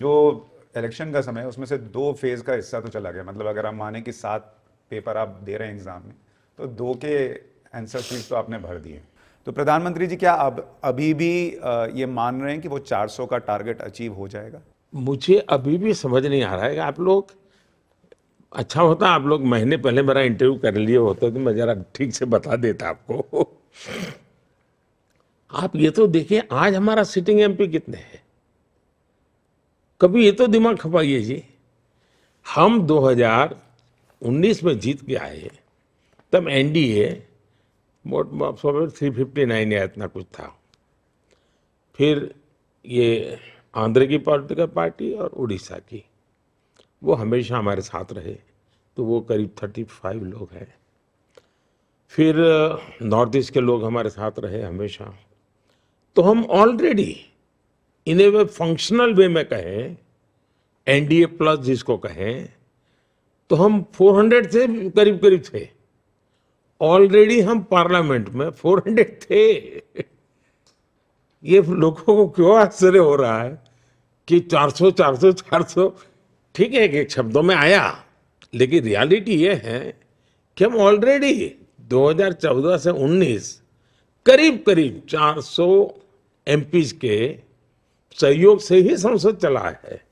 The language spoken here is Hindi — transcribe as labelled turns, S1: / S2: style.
S1: जो इलेक्शन का समय है उसमें से दो फेज़ का हिस्सा तो चला गया मतलब अगर आप माने कि सात पेपर आप दे रहे हैं एग्ज़ाम में तो दो के आंसर शीट तो आपने भर दिए तो प्रधानमंत्री जी क्या अब अभी भी ये मान रहे हैं कि वो 400 का टारगेट अचीव हो जाएगा
S2: मुझे अभी भी समझ नहीं आ रहा है कि आप लोग अच्छा होता आप लोग महीने पहले मेरा इंटरव्यू कर लिए होता तो मैं ज़रा ठीक से बता देता आपको आप ये तो देखिए आज हमारा सिटिंग एमपी कितने हैं कभी ये तो दिमाग खपाइए जी हम 2019 में जीत के आए तब N D A three fifty nine या इतना कुछ था फिर ये आंध्र की पॉलिटिकल पार्टी और उड़ीसा की वो हमेशा हमारे साथ रहे तो वो करीब थर्टी फाइव लोग हैं फिर नॉर्थ ईस्ट के लोग हमारे साथ रहे हमेशा तो हम already in A way functional वे में कहें एनडीए प्लस जिसको कहें तो हम 400 से करीब करीब थे ऑलरेडी हम पार्लियामेंट में 400 थे ये लोगों को क्यों आश्चर्य हो रहा है कि 400 400 400 ठीक है कि शब्दों में आया लेकिन रियलिटी ये है कि हम ऑलरेडी 2014 से 19 करीब करीब 400 एमपीज के सहयोग से ही संसद चला है